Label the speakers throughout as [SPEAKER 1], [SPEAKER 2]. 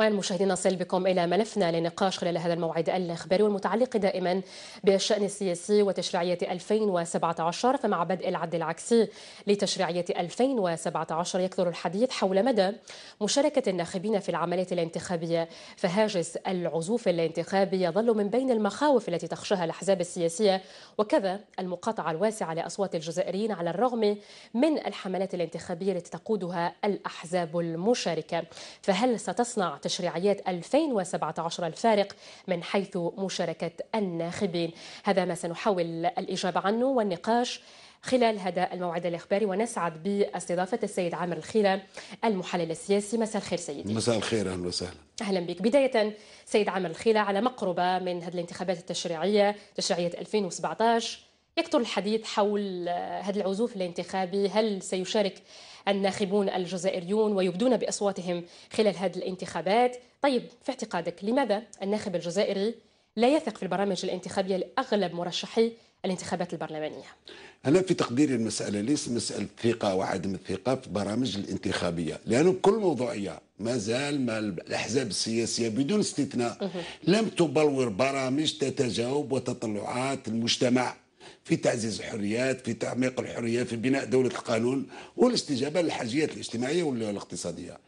[SPEAKER 1] وعلى المشاهدين نصل بكم إلى ملفنا لنقاش خلال هذا الموعد الإخباري والمتعلق دائما بالشأن السياسي وتشريعية 2017 فمع بدء العد العكسي لتشريعية 2017 يكثر الحديث حول مدى مشاركة الناخبين في العمليات الانتخابية فهاجس العزوف الانتخابي يظل من بين المخاوف التي تخشاها الأحزاب السياسية وكذا المقاطعة الواسعة لأصوات الجزائريين على الرغم من الحملات الانتخابية التي تقودها الأحزاب المشاركة فهل ستصنع تشريعيات 2017 الفارق من حيث مشاركة الناخبين هذا ما سنحاول الإجابة عنه والنقاش خلال هذا الموعد الإخباري ونسعد باستضافة السيد عامر الخيلة المحلل السياسي مساء الخير سيدي
[SPEAKER 2] مساء الخير أهلا وسهلا
[SPEAKER 1] أهلا بك بداية سيد عامر الخيلة على مقربة من هذه الانتخابات التشريعية تشريعية 2017 يكثر الحديث حول هذا العزوف الانتخابي هل سيشارك الناخبون الجزائريون ويبدون باصواتهم خلال هذه الانتخابات طيب في اعتقادك لماذا الناخب الجزائري لا يثق في البرامج الانتخابيه لاغلب مرشحي الانتخابات البرلمانيه
[SPEAKER 2] انا في تقديري المساله ليس مساله ثقه وعدم الثقه في البرامج الانتخابيه لانه كل موضوعيه ما زال ما الاحزاب السياسيه بدون استثناء لم تبلور برامج تتجاوب وتطلعات المجتمع في تعزيز الحريات في تعميق الحريات في بناء دولة القانون والاستجابة للحاجيات الاجتماعية والاقتصادية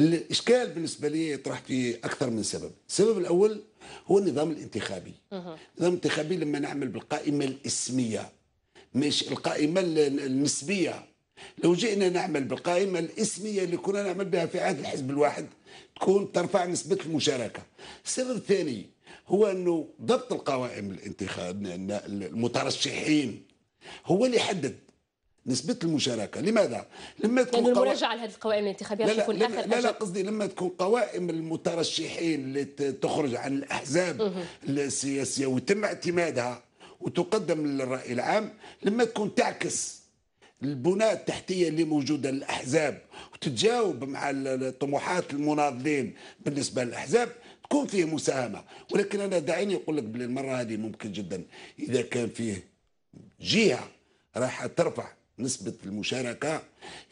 [SPEAKER 2] الإشكال بالنسبة لي يطرح في أكثر من سبب السبب الأول هو النظام الانتخابي النظام الانتخابي لما نعمل بالقائمة الاسمية مش القائمة النسبية لو جئنا نعمل بالقائمة الاسمية اللي كنا نعمل بها في عهد الحزب الواحد تكون ترفع نسبة المشاركة السبب الثاني هو انه ضبط القوائم الانتخاب المترشحين هو اللي يحدد نسبة المشاركة، لماذا؟ لما تكون يعني المراجعة
[SPEAKER 1] لهذه القوائم الانتخابية لا تكون لا لا, لا
[SPEAKER 2] قصدي لما تكون قوائم المترشحين اللي تخرج عن الأحزاب السياسية ويتم اعتمادها وتقدم للرأي العام، لما تكون تعكس البناء التحتية اللي موجودة للأحزاب وتتجاوب مع طموحات المناضلين بالنسبة للأحزاب تكون فيه مساهمه ولكن انا دعيني اقول لك بلي المره هذه ممكن جدا اذا كان فيه جهه راح ترفع نسبه المشاركه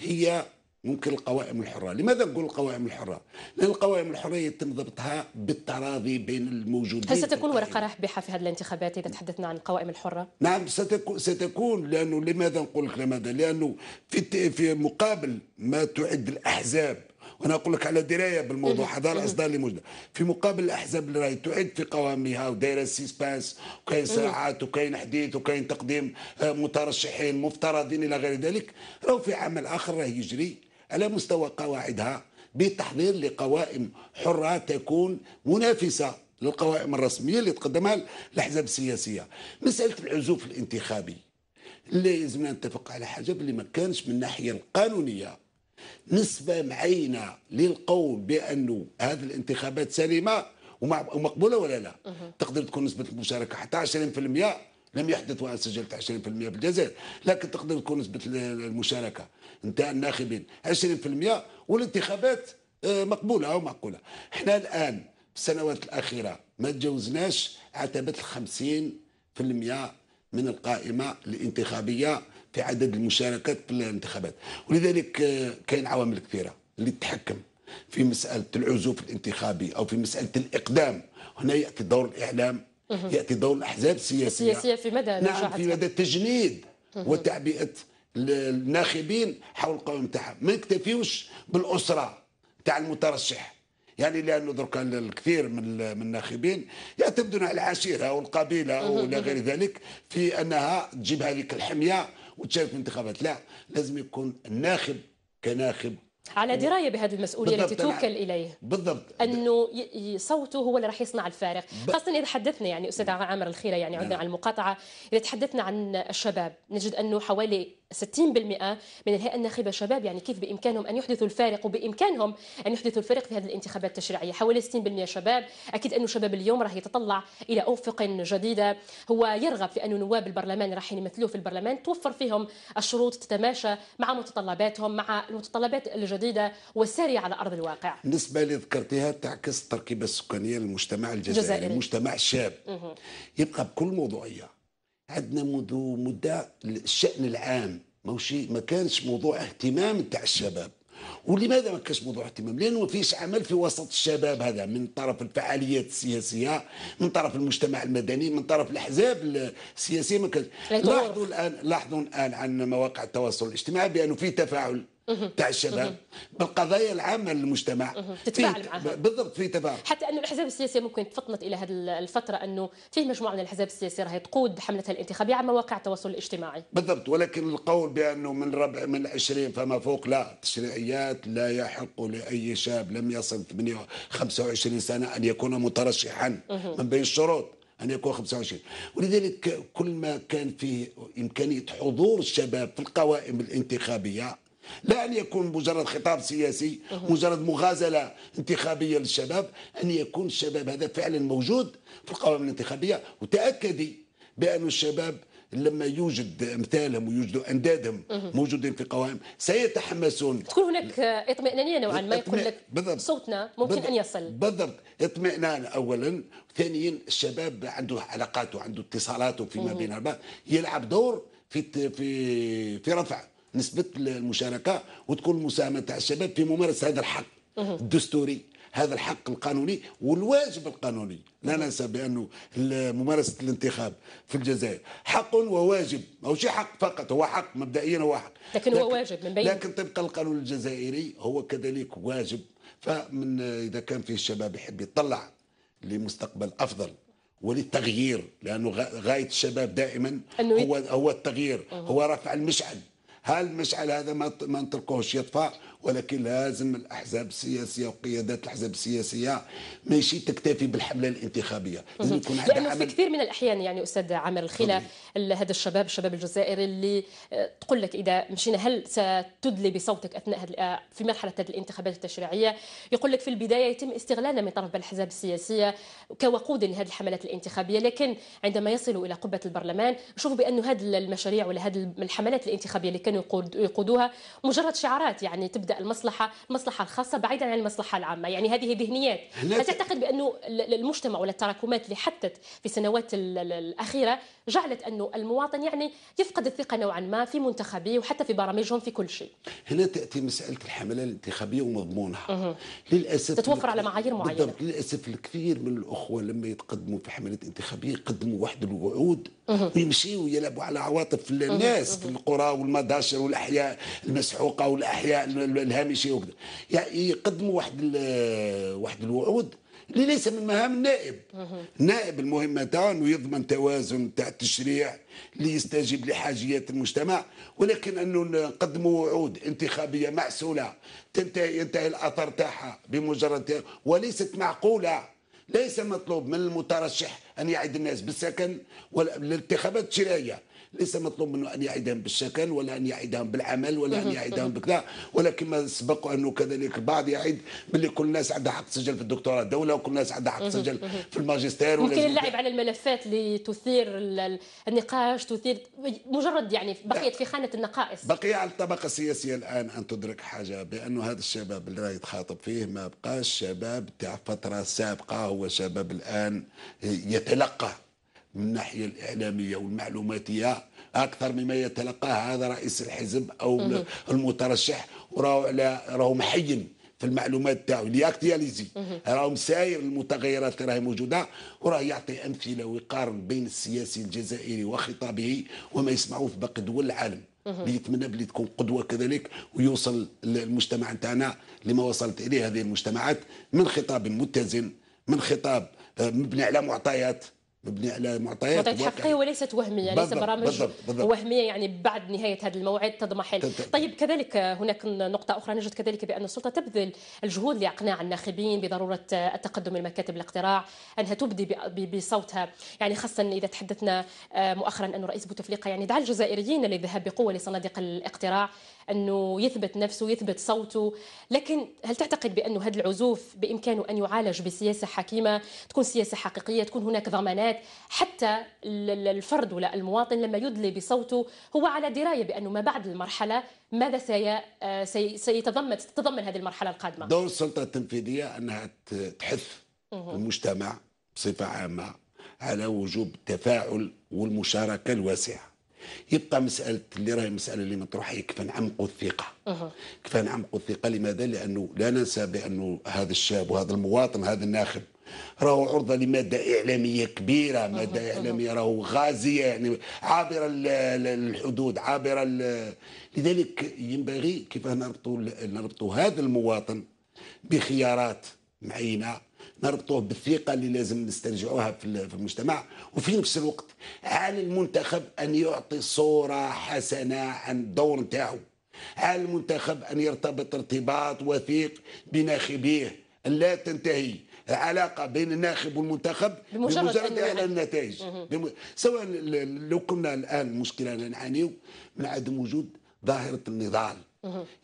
[SPEAKER 2] هي ممكن القوائم الحرة لماذا نقول القوائم الحرة لأن القوائم الحرة يتم ضبطها بالتراضي بين الموجودين هل ستكون
[SPEAKER 1] ورقة رابحة في هذه الانتخابات إذا تحدثنا عن القوائم الحرة
[SPEAKER 2] نعم ستكون, ستكون لأنه لماذا نقول لك لماذا لأنه في, في مقابل ما تعد الأحزاب وانا اقول لك على درايه بالموضوع هذا الاصدار اللي موجوده في مقابل الاحزاب اللي راهي تعيد في قوامها ودايره السيسبانس وكاين صراعات وكاين حديث وكاين تقديم آه، مترشحين مفترضين الى غير ذلك راهو في عمل اخر راه يجري على مستوى قواعدها بتحضير لقوائم حره تكون منافسه للقوائم الرسميه اللي تقدمها الاحزاب السياسيه مساله العزوف الانتخابي اللي لازمنا نتفق على حاجه اللي ما كانش من الناحيه القانونيه نسبة معينة للقوم بأنه هذه الانتخابات سليمة ومقبولة ولا لا تقدر تكون نسبة المشاركة حتى 20% لم يحدث وان سجلت 20% في الجزائر لكن تقدر تكون نسبه المشاركه نتاع الناخبين 20% والانتخابات آه، مقبوله او معقوله احنا الان في السنوات الاخيره ما تجاوزناش عتبه ال 50% من القائمه الانتخابيه في عدد المشاركات في الانتخابات ولذلك آه، كاين عوامل كثيره اللي تتحكم في مساله العزوف الانتخابي او في مساله الاقدام هنا ياتي دور الاعلام ياتي دور الاحزاب السياسيه السياسيه في مدى نعم في مدى التجنيد وتعبئه الناخبين حول القوائم تاعها ما يكتفيوش بالاسره تاع المترشح يعني لانه درك الكثير من من الناخبين يعتمدون على العشيره والقبيله ولا غير ذلك في انها تجيب هذيك الحميه وتشارك في الانتخابات لا لازم يكون الناخب كناخب
[SPEAKER 1] على درايه بهذه المسؤوليه التي توكل اليه بالضبط انه صوته هو اللي راح يصنع الفارق ب... خاصه اذا تحدثنا يعني استاذ عامر الخيره يعني عندنا عن نعم. المقاطعه اذا تحدثنا عن الشباب نجد انه حوالي 60% من الهيئة الناخبة شباب يعني كيف بإمكانهم أن يحدثوا الفارق وبإمكانهم أن يحدثوا الفارق في هذه الانتخابات التشريعية حوالي 60% شباب أكيد أنه شباب اليوم راه يتطلع إلى افق جديدة هو يرغب في أن نواب البرلمان راح يمثلوه في البرلمان توفر فيهم الشروط تتماشى مع متطلباتهم مع المتطلبات الجديدة والسارية على أرض الواقع
[SPEAKER 2] النسبة اللي ذكرتها تعكس التركيبة السكانية للمجتمع الجزائري, المجتمع مجتمع شاب يبقى بكل موضوعية عندنا منذ مدة الشأن العام ماشي ما كانش موضوع اهتمام تاع الشباب ولماذا ما كانش موضوع اهتمام لانه ما فيش عمل في وسط الشباب هذا من طرف الفعاليات السياسيه من طرف المجتمع المدني من طرف الاحزاب السياسيه ما كانش لاحظوا الان لاحظوا الان عن مواقع التواصل الاجتماعي بانه في تفاعل تاع الشباب بالقضايا العامه للمجتمع تتفاعل معها بالضبط في تفاعل
[SPEAKER 1] حتى انه الاحزاب السياسيه ممكن تفطنت الى هذه الفتره انه فيه مجموعه من الاحزاب السياسيه راهي تقود حملتها الانتخابيه على مواقع التواصل الاجتماعي
[SPEAKER 2] بالضبط ولكن القول بانه من ربع من 20 فما فوق لا تشريعيات لا يحق لاي شاب لم يصل 25 سنه ان يكون مترشحا من بين الشروط أن يكون 25 ولذلك كل ما كان فيه إمكانية حضور الشباب في القوائم الانتخابية لا أن يكون مجرد خطاب سياسي مجرد مغازلة انتخابية للشباب أن يكون الشباب هذا فعلا موجود في القوائم الانتخابية وتأكدي بأن الشباب لما يوجد امثالهم ويوجدوا اندادهم موجودين في قوائم سيتحمسون تكون هناك
[SPEAKER 1] اطمئنانيه نوعا ما يقول لك بالضبط صوتنا ممكن ان يصل
[SPEAKER 2] بالضبط اطمئنان اولا ثانيا الشباب عنده علاقاته عنده اتصالاته فيما بين يلعب دور في في في رفع نسبه المشاركه وتكون المساهمه تاع الشباب في ممارسه هذا الحق الدستوري هذا الحق القانوني والواجب القانوني لا ننسى بانه ممارسه الانتخاب في الجزائر حق وواجب ماهوش حق فقط هو حق مبدئيا هو حق
[SPEAKER 1] لكن, هو واجب من بين لكن
[SPEAKER 2] طبق القانون الجزائري هو كذلك واجب فمن اذا كان فيه الشباب يحب يطلع لمستقبل افضل وللتغيير لانه غايه الشباب دائما هو هو التغيير هو رفع المشعل هالمسألة هذا ما ما نتركوهش يطفى ولكن لازم الاحزاب السياسيه وقيادات الاحزاب السياسيه ماشي تكتفي بالحمله الانتخابيه لازم يكون عندها لانه في
[SPEAKER 1] كثير من الاحيان يعني استاذ عامر الخلا هذا الشباب الشباب الجزائري اللي آه، تقول لك اذا مشينا هل ستدلي بصوتك اثناء آه، في مرحله هذه الانتخابات التشريعيه يقول لك في البدايه يتم استغلالنا من طرف الاحزاب السياسيه كوقود لهذه الحملات الانتخابيه لكن عندما يصلوا الى قبه البرلمان يشوفوا بانه هذه المشاريع ولا هذه الحملات الانتخابيه اللي كانوا يقودوها مجرد شعارات يعني تبدا المصلحه المصلحه الخاصه بعيدا عن المصلحه العامه يعني هذه ذهنيات هل تعتقد بانه المجتمع ولا التراكمات اللي حدثت في السنوات الاخيره جعلت انه المواطن يعني يفقد الثقه نوعا ما في منتخبيه وحتى في برامجهم في كل شيء
[SPEAKER 2] هنا تاتي مساله الحمله الانتخابيه ومضمونها للاسف تتوفر على معايير معينه بالضبط للاسف الكثير من الاخوه لما يتقدموا في حمله انتخابيه يقدموا واحد الوعود ويمشيوا يلعبوا على عواطف الناس في القرى والمداشر والاحياء المسحوقه والاحياء الهامشي وكذا يعني يقدموا واحد واحد الوعود اللي ليس من مهام النائب النائب المهمة تاعو أنه يضمن توازن تاع التشريع اللي يستجيب لحاجيات المجتمع ولكن أنه نقدموا وعود انتخابية معسولة تنتهي ينتهي الأثر تاعها بمجرد وليست معقولة ليس مطلوب من المترشح أن يعد الناس بالسكن والانتخابات الشرعية ليس مطلوب منه أن يعدهم بالشكل ولا أن يعدهم بالعمل ولا أن يعدهم بكذا ولكن ما سبق أنه كذلك البعض يعد باللي كل الناس عندها حق تسجل في الدكتوراه الدولة وكل الناس عندها حق تسجل في الماجستير ممكن اللعب
[SPEAKER 1] على الملفات اللي تثير النقاش تثير مجرد يعني بقيت في خانة النقائص
[SPEAKER 2] بقي على الطبقة السياسية الآن أن تدرك حاجة بأنه هذا الشباب اللي يتخاطب فيه ما بقاش شباب تاع فترة سابقة هو شباب الآن يتلقى من الناحية الإعلامية والمعلوماتية أكثر مما يتلقاه هذا رئيس الحزب أو المترشح وراه على راهو محين في المعلومات تاعو لياكتياليزي راهو مساير المتغيرات اللي راهي موجوده وراه يعطي امثله ويقارن بين السياسي الجزائري وخطابه وما يسمعوه في باقي دول العالم اللي يتمنى بلي تكون قدوه كذلك ويوصل المجتمع نتاعنا لما وصلت اليه هذه المجتمعات من خطاب متزن من خطاب مبني على معطيات مبني على معطيات معطيات حقيقيه
[SPEAKER 1] وليست وهميه ليس برامج بالضبط بالضبط وهميه يعني بعد نهايه هذا الموعد تضمحل طيب كذلك هناك نقطه اخرى نجد كذلك بان السلطه تبذل الجهود لاقناع الناخبين بضروره التقدم لمكاتب الاقتراع انها تبدي بصوتها يعني خاصه اذا تحدثنا آه، مؤخرا ان رئيس بوتفليقه يعني دعا الجزائريين للذهاب بقوه لصناديق الاقتراع انه يثبت نفسه يثبت صوته لكن هل تعتقد بانه هذا العزوف بامكانه ان يعالج بسياسه حكيمه تكون سياسه حقيقيه تكون هناك ضمانات الانتخابات حتى الفرد ولا المواطن لما يدلي بصوته هو على درايه بانه ما بعد المرحله ماذا سي آه، سيتضمن تتضمن هذه المرحله القادمه
[SPEAKER 2] دور السلطه التنفيذيه انها تحث المجتمع بصفه عامه على وجوب التفاعل والمشاركه الواسعه يبقى مسألة اللي راهي مسألة اللي مطروحة هي كيف نعمقوا الثقة أه. كيف نعمقوا الثقة لماذا؟ لأنه لا ننسى بأنه هذا الشاب وهذا المواطن هذا الناخب راهو عرضه لماده اعلاميه كبيره ماده اعلاميه راهو غازيه يعني عابره الحدود عابره لذلك ينبغي كيف نربطوا نربطوا هذا المواطن بخيارات معينه نربطوه بالثقة اللي لازم نسترجعوها في المجتمع وفي نفس الوقت على المنتخب أن يعطي صورة حسنة عن الدور نتاعو على المنتخب أن يرتبط ارتباط وثيق بناخبيه لا تنتهي علاقه بين الناخب والمنتخب بمجرد يعني. اعلان النتائج بم... سواء لو كنا الان المشكله نعانيو من عدم وجود ظاهره النضال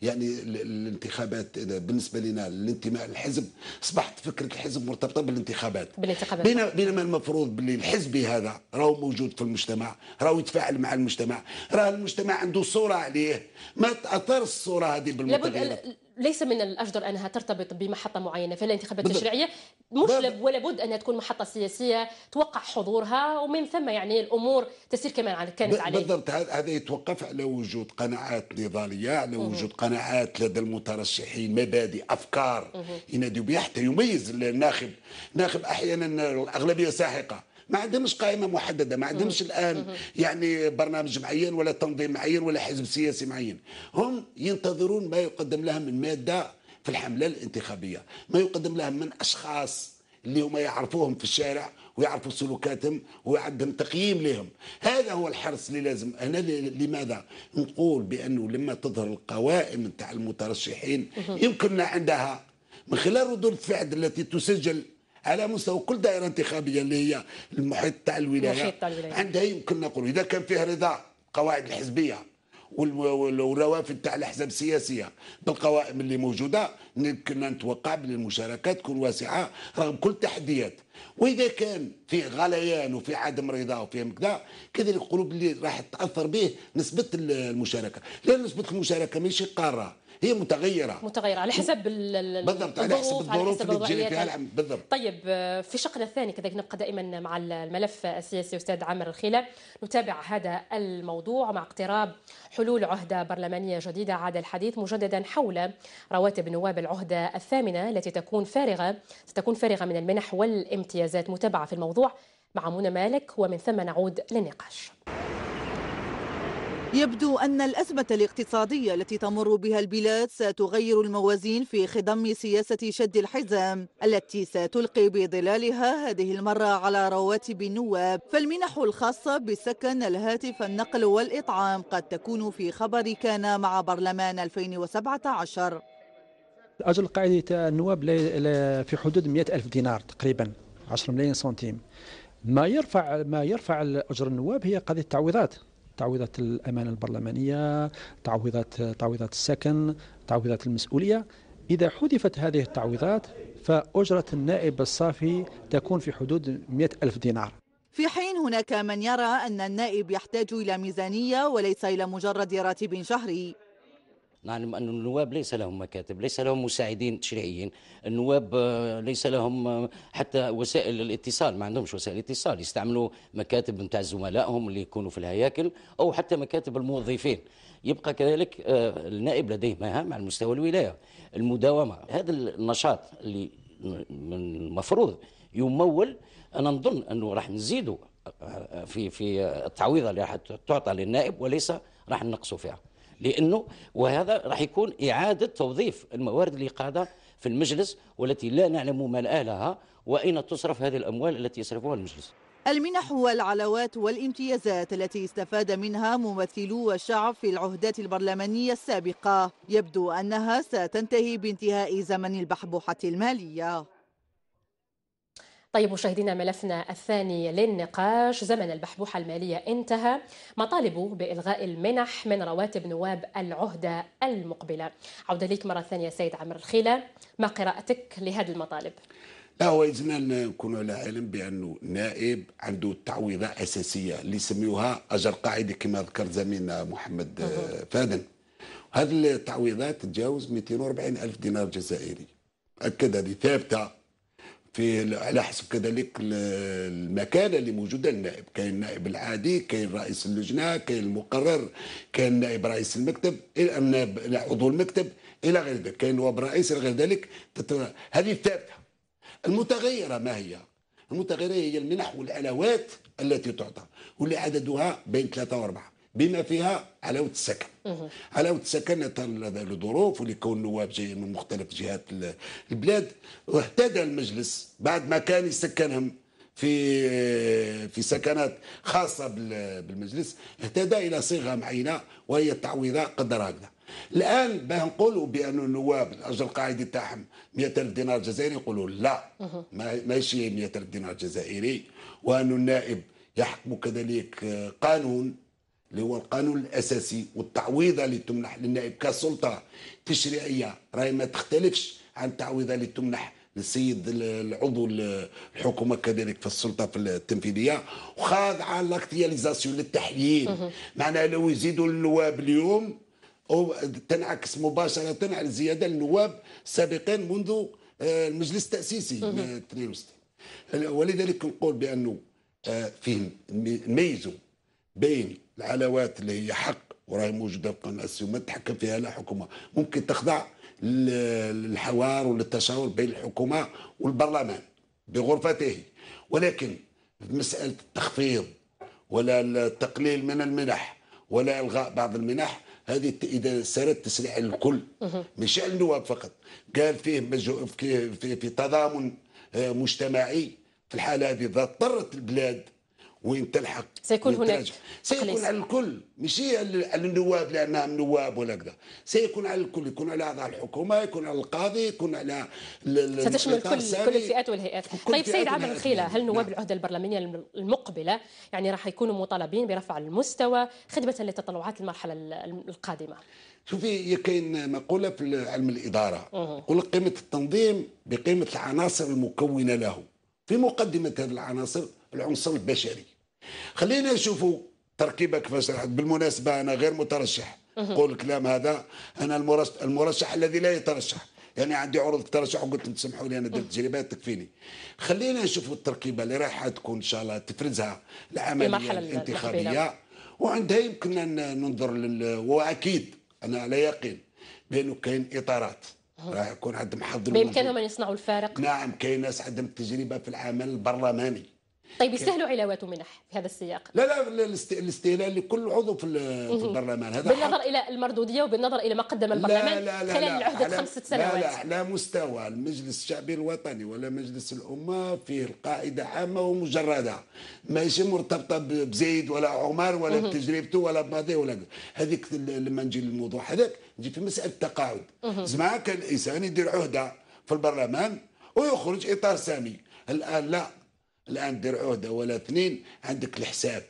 [SPEAKER 2] يعني الانتخابات بالنسبه لنا الانتماء للحزب اصبحت فكره الحزب مرتبطه بالانتخابات بالانتخابات بينما المفروض باللي الحزب هذا راهو موجود في المجتمع راهو يتفاعل مع المجتمع راه المجتمع عنده صوره عليه ما تأثر الصوره هذه بالمتغيرات
[SPEAKER 1] ليس من الاجدر انها ترتبط بمحطه معينه في الانتخابات التشريعيه مش ولا بد انها تكون محطه سياسيه توقع حضورها ومن ثم يعني الامور تسير كما كانت عليه بالضبط
[SPEAKER 2] هذا يتوقف على وجود قناعات نضاليه على وجود قناعات لدى المترشحين مبادئ افكار ينادي بها حتى يميز الناخب ناخب احيانا الاغلبيه ساحقه ما عندهمش قائمه محدده ما عندهمش الان يعني برنامج معين ولا تنظيم معين ولا حزب سياسي معين هم ينتظرون ما يقدم لهم من ماده في الحمله الانتخابيه ما يقدم لهم من اشخاص اللي هما يعرفوهم في الشارع ويعرفوا سلوكاتهم ويعدم تقييم لهم هذا هو الحرص اللي لازم انا لماذا نقول بانه لما تظهر القوائم نتاع المترشحين يمكننا عندها من خلال ردود الفعل التي تسجل على مستوى كل دائره انتخابيه اللي هي المحيط تاع الولايه عندها يمكن نقول اذا كان فيه رضا القواعد الحزبيه والروافد تاع الاحزاب السياسيه بالقوائم اللي موجوده كنا نتوقع بلي المشاركه تكون واسعه رغم كل التحديات واذا كان فيه غليان وفي عدم رضا وفي كذا كذلك القلوب اللي راح تاثر به نسبه المشاركه لان نسبه المشاركه ماشي قاره هي متغيره
[SPEAKER 1] متغيره على حسب بالضبط على حسب الظروف اللي تجري فيها بالضبط طيب في شقنا الثاني كذلك نبقى دائما مع الملف السياسي استاذ عامر الخيله نتابع هذا الموضوع مع اقتراب حلول عهده برلمانيه جديده عاد الحديث مجددا حول رواتب نواب العهده الثامنه التي تكون فارغه ستكون فارغه من المنح والامتيازات متابعه في الموضوع مع منى مالك ومن ثم نعود
[SPEAKER 3] للنقاش يبدو أن الأزمة الاقتصادية التي تمر بها البلاد ستغير الموازين في خضم سياسة شد الحزام التي ستلقي بظلالها هذه المرة على رواتب النواب فالمنح الخاصة بالسكن الهاتف النقل والإطعام قد تكون في خبر كان مع برلمان 2017
[SPEAKER 1] أجل القاعدة النواب في حدود
[SPEAKER 2] 100 ألف دينار تقريبا 10 ملايين سنتيم ما يرفع ما يرفع أجر النواب هي قضية التعويضات تعويضات الامانه البرلمانيه تعويضات تعويضات السكن تعويضات المسؤوليه إذا حذفت هذه التعويضات فأجرة النائب الصافي تكون في حدود 100 ألف دينار
[SPEAKER 3] في حين هناك من يرى أن النائب يحتاج إلى ميزانية وليس إلى مجرد راتب شهري
[SPEAKER 2] نعلم أن النواب ليس لهم مكاتب ليس لهم مساعدين تشريعيين النواب آه، ليس لهم آه، حتى وسائل الاتصال ما عندهمش وسائل اتصال يستعملوا مكاتب نتاع زملائهم اللي يكونوا في الهياكل أو حتى مكاتب الموظفين يبقى كذلك آه، النائب لديه مهام على مستوى الولاية المداومة هذا النشاط اللي من المفروض يمول أنا نظن أنه راح نزيده في في التعويضة اللي راح تعطى للنائب وليس راح نقصوا فيها لانه وهذا راح يكون اعاده توظيف الموارد اللي قاعده في المجلس والتي لا نعلم من لها واين تصرف هذه الاموال التي يصرفها المجلس.
[SPEAKER 3] المنح والعلاوات والامتيازات التي استفاد منها ممثلو الشعب في العهدات البرلمانية السابقة يبدو أنها ستنتهي بانتهاء زمن البحبوحة المالية طيب مشاهدينا
[SPEAKER 1] ملفنا الثاني للنقاش زمن البحبوحة المالية انتهى مطالب بإلغاء المنح من رواتب نواب العهدة المقبلة عودة ليك مرة ثانية سيد عمر الخيلة ما قراءتك لهذه المطالب؟
[SPEAKER 2] لا هو أن نكون على علم بانه نائب عنده تعويضه اساسيه اللي يسميوها اجر قاعدي كما ذكر زميلنا محمد فادن هذه التعويضات تتجاوز 240 الف دينار جزائري اكد هذه ثابته في على حسب كذلك المكانه اللي موجوده للنائب كاين النائب العادي كاين رئيس اللجنه كاين المقرر كاين نائب رئيس المكتب النائب عضو المكتب الى غير ذلك كاين نواب رئيس الى غير ذلك هذه الثالثة المتغيره ما هي المتغيره هي المنح والعلاوات التي تعطى واللي عددها بين ثلاثه واربعه بما فيها علاوة السكن علاوة السكن لظروف ولكون النواب جايين من مختلف جهات البلاد واهتدى المجلس بعد ما كان يسكنهم في في سكنات خاصة بالمجلس اهتدى إلى صيغة معينة وهي التعويضة قدر هكذا الآن باه نقولوا بأن النواب الأجر القاعدي تاعهم 100000 دينار جزائري يقولوا لا ماشي 100000 دينار جزائري وأن النائب يحكم كذلك قانون اللي هو القانون الاساسي والتعويضه اللي تمنح للنائب كسلطه تشريعيه راهي ما تختلفش عن التعويضه اللي تمنح للسيد العضو الحكومه كذلك في السلطه في التنفيذيه وخاضعه لاكتياليزاسيون للتحيين معناها لو يزيدوا النواب اليوم أو تنعكس مباشره على الزياده النواب سابقين منذ آه، المجلس التاسيسي 62 آه، ولذلك نقول بانه آه، فيهم ميزوا بين العلاوات اللي هي حق وراهي موجوده في القانون الاساسي وما تتحكم فيها لا حكومه ممكن تخضع للحوار وللتشاور بين الحكومه والبرلمان بغرفته ولكن مساله التخفيض ولا التقليل من المنح ولا الغاء بعض المنح هذه اذا سارت تسريع الكل مش النواب فقط قال فيه في, في, في تضامن آه، مجتمعي في الحاله هذه اذا اضطرت البلاد وين تلحق سيكون هناك سيكون على الكل ماشي على النواب لانها النواب ولا كذا سيكون على الكل يكون على اعضاء الحكومه يكون على القاضي يكون على ستشمل كل كل الفئات
[SPEAKER 1] يعني والهيئات طيب سيد عبد الخيله هل نواب نعم. العهده البرلمانيه المقبله يعني راح يكونوا مطالبين برفع المستوى خدمه لتطلعات المرحله القادمه
[SPEAKER 2] شوفي كاين مقوله في علم الاداره يقول قيمه التنظيم بقيمه العناصر المكونه له في مقدمه هذه العناصر العنصر البشري خلينا نشوفوا تركيبه كيفاش راحت بالمناسبه انا غير مترشح قول الكلام هذا انا المرشح, المرشح الذي لا يترشح يعني عندي عروض الترشح وقلت لهم تسمحوا لي انا درت تجربات تكفيني خلينا نشوفوا التركيبه اللي رايحه تكون ان شاء الله تفرزها العمليه الانتخابيه وعندها يمكن ان ننظر لل... واكيد انا على يقين بانه كاين اطارات راح يكون عندهم حظ بامكانهم
[SPEAKER 1] ان يصنعوا الفارق نعم
[SPEAKER 2] كاين ناس عندهم تجربه في العمل البرلماني
[SPEAKER 1] طيب يستاهلوا علاوات ومنح في هذا السياق
[SPEAKER 2] لا لا الاستهلال لكل عضو في, البرلمان هذا بالنظر
[SPEAKER 1] الى المردوديه وبالنظر الى ما قدم البرلمان لا لا لا خلال عهده خمسه سنوات لا لا
[SPEAKER 2] احنا مستوى المجلس الشعبي الوطني ولا مجلس الامه فيه القاعده عامه ومجرده ماشي مرتبطه بزيد ولا عمر ولا بتجربته ولا بماضي ولا هذيك لما نجي للموضوع هذاك نجي في مساله التقاعد زعما كان الانسان يدير عهده في البرلمان ويخرج اطار سامي الان لا الان دير عهده ولا اثنين عندك الحساب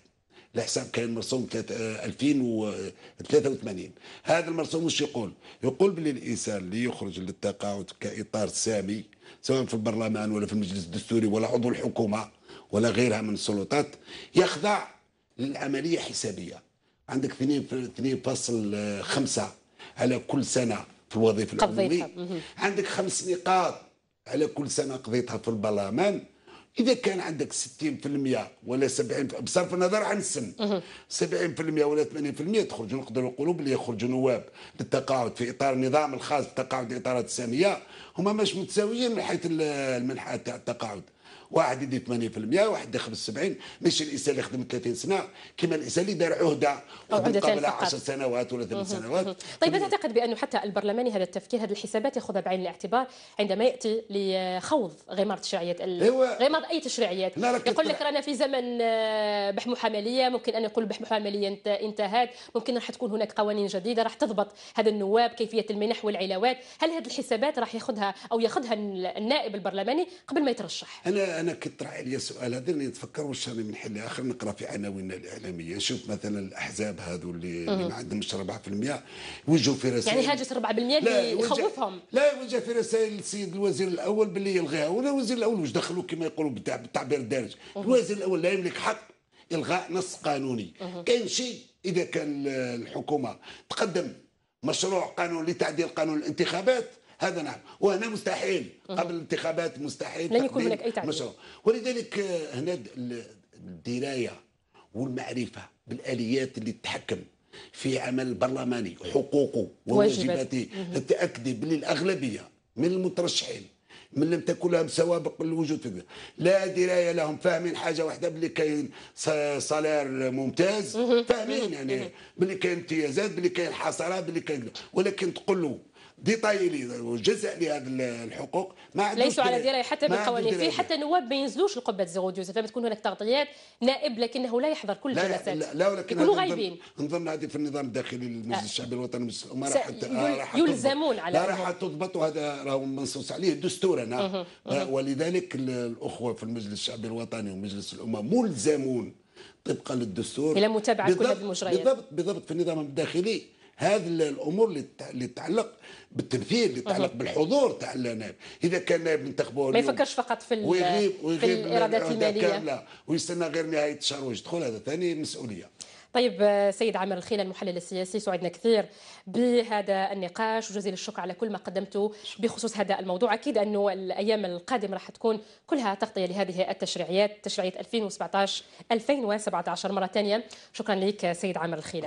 [SPEAKER 2] الحساب كان مرسوم 2083 آه، هذا المرسوم وش يقول؟ يقول باللي الانسان اللي يخرج للتقاعد كاطار سامي سواء في البرلمان ولا في المجلس الدستوري ولا عضو الحكومه ولا غيرها من السلطات يخضع للعمليه حسابيه عندك 2.5 آه، على كل سنه في الوظيفه العموميه عندك خمس نقاط على كل سنه قضيتها في البرلمان اذا كان عندك 60% ولا 70% بصرف النظر عن السن 70% ولا 80% تخرج نقدر نقولوا بلي يخرجوا نواب للتقاعد في اطار النظام الخاص بالتقاعد الاطارات الثانيه هما مش متساويين من حيث المنحة تاع التقاعد واحد يدي 80% واحد يدي 75 ماشي الانسان اللي خدم 30 سنه كما الانسان اللي دار عهده قبل 10 سنوات ولا 8 سنوات طيب هل
[SPEAKER 1] تعتقد بانه حتى البرلماني هذا التفكير هذه الحسابات ياخذها بعين الاعتبار عندما ياتي لخوض غمار تشريعيات غمار اي تشريعيات يقول لك رانا في زمن آه، بحمو حمليه ممكن ان يقول بحمو حمليه انتهت ممكن راح تكون هناك قوانين جديده راح تضبط هذا النواب كيفيه المنح والعلاوات هل هذه الحسابات راح ياخذها او ياخذها النائب البرلماني قبل ما يترشح
[SPEAKER 2] انا انا كي طرح عليا سؤال هذا اللي نتفكر واش راني من حل اخر نقرا في عناويننا الاعلاميه نشوف مثلا الاحزاب هذو اللي, اللي ما عندهمش 4% يوجهوا في رسائل يعني هاجس 4%
[SPEAKER 1] اللي يخوفهم
[SPEAKER 2] لا يوجه في رسائل السيد الوزير الاول باللي يلغيها ولا الوزير الاول واش دخلوا كما يقولوا بالتعبير الدارج الوزير الاول لا يملك حق الغاء نص قانوني كاين شيء اذا كان الحكومه تقدم مشروع قانون لتعديل قانون الانتخابات هذا نعم وهنا مستحيل قبل الانتخابات مستحيل لن يكون هناك اي تعديل مشروع ولذلك آه، هنا الدرايه والمعرفه بالاليات اللي تتحكم في عمل برلماني حقوقه وواجباته التاكد باللي الاغلبيه من المترشحين من لم تكن لهم سوابق الوجود في لا درايه لهم فاهمين حاجه واحده باللي كاين صالير ممتاز فاهمين يعني باللي كاين امتيازات باللي كاين حصرات باللي كاين ولكن تقول له دي لي جزء لهذه الحقوق ما عندوش ليسوا على درايه حتى بالقوانين في حتى
[SPEAKER 1] النواب ما ينزلوش لقبه زغود يوسف تكون هناك تغطيات نائب لكنه لا يحضر كل الجلسات لا, لا ولكن يكونوا غايبين
[SPEAKER 2] نظن هذه في النظام الداخلي للمجلس الشعبي الوطني وما راح يلزمون على لا راح تضبط وهذا راهو منصوص عليه دستورنا ولذلك الاخوه في المجلس الشعبي الوطني ومجلس الامه ملزمون طبقا للدستور الى متابعه كل هذه المجريات بالضبط بالضبط في النظام الداخلي هذه الامور اللي تتعلق بالتمثيل اللي تتعلق بالحضور تاع النائب اذا كان نائب ننتخبوه ما يفكرش
[SPEAKER 1] فقط في ويغيب ويغيب في الايرادات الماليه كامله
[SPEAKER 2] ويستنى غير نهايه الشهر ويدخل هذا ثاني مسؤوليه
[SPEAKER 1] طيب سيد عامر الخيل المحلل السياسي سعدنا كثير بهذا النقاش وجزيل الشكر على كل ما قدمته بخصوص هذا الموضوع اكيد انه الايام القادمه راح تكون كلها تغطيه لهذه التشريعيات تشريعيه 2017 2017 مره ثانيه شكرا لك سيد عامر الخيل